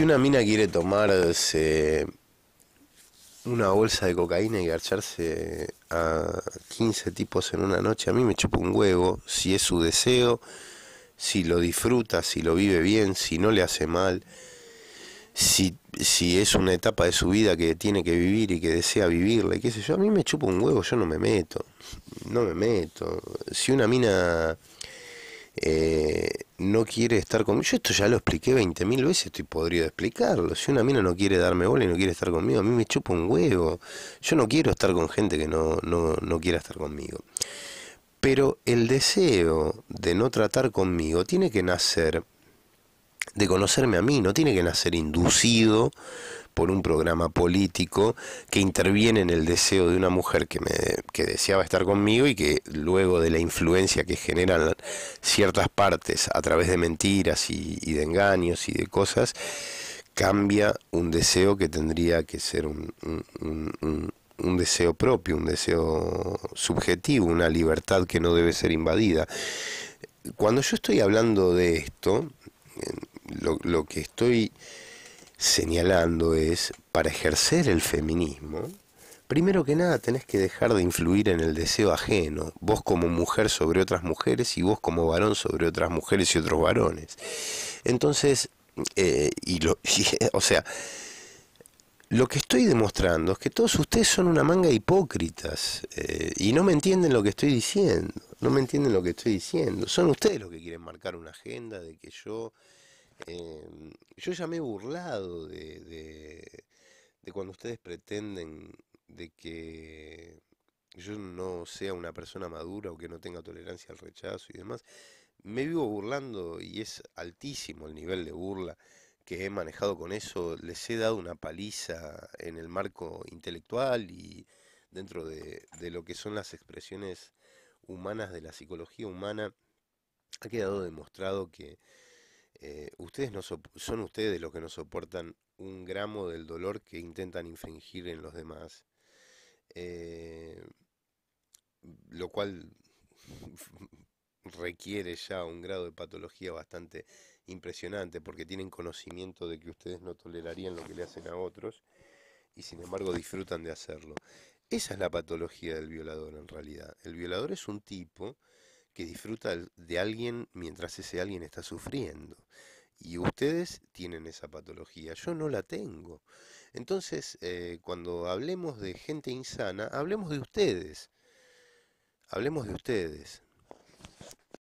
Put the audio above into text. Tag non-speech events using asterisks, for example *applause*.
si una mina quiere tomarse una bolsa de cocaína y garcharse a 15 tipos en una noche, a mí me chupa un huevo, si es su deseo, si lo disfruta, si lo vive bien, si no le hace mal, si, si es una etapa de su vida que tiene que vivir y que desea vivirla, qué sé yo, a mí me chupa un huevo, yo no me meto, no me meto. Si una mina eh, no quiere estar conmigo. Yo esto ya lo expliqué 20.000 veces, estoy podrido explicarlo. Si una mina no quiere darme bola y no quiere estar conmigo, a mí me chupa un huevo. Yo no quiero estar con gente que no, no, no quiera estar conmigo. Pero el deseo de no tratar conmigo tiene que nacer de conocerme a mí, no tiene que nacer inducido por un programa político que interviene en el deseo de una mujer que, me, deseaba estar conmigo y que luego de la influencia que generan ciertas partes a través de mentiras y, de engaños y de cosas, cambia un deseo que tendría que ser un, un, deseo propio, un deseo subjetivo, una libertad que no debe ser invadida. Cuando yo estoy hablando de esto, lo que estoy señalando es, para ejercer el feminismo, primero que nada tenés que dejar de influir en el deseo ajeno, vos como mujer sobre otras mujeres y vos como varón sobre otras mujeres y otros varones. Entonces, eh, y lo, *laughs* o sea, lo que estoy demostrando es que todos ustedes son una manga de hipócritas eh, y no me entienden lo que estoy diciendo, no me entienden lo que estoy diciendo. Son ustedes los que quieren marcar una agenda de que yo eh, yo ya me he burlado de, de, de cuando ustedes pretenden de que yo no sea una persona madura o que no tenga tolerancia al rechazo y demás. Me vivo burlando y es altísimo el nivel de burla que he manejado con eso. Les he dado una paliza en el marco intelectual y dentro de, de lo que son las expresiones humanas de la psicología humana. Ha quedado demostrado que eh, ustedes son ustedes los que no soportan un gramo del dolor que intentan infringir en los demás. Eh, lo cual *laughs* requiere ya un grado de patología bastante impresionante porque tienen conocimiento de que ustedes no tolerarían lo que le hacen a otros y sin embargo disfrutan de hacerlo. Esa es la patología del violador en realidad. El violador es un tipo que disfruta de alguien mientras ese alguien está sufriendo. Y ustedes tienen esa patología, yo no la tengo. Entonces, eh, cuando hablemos de gente insana, hablemos de ustedes. Hablemos de ustedes,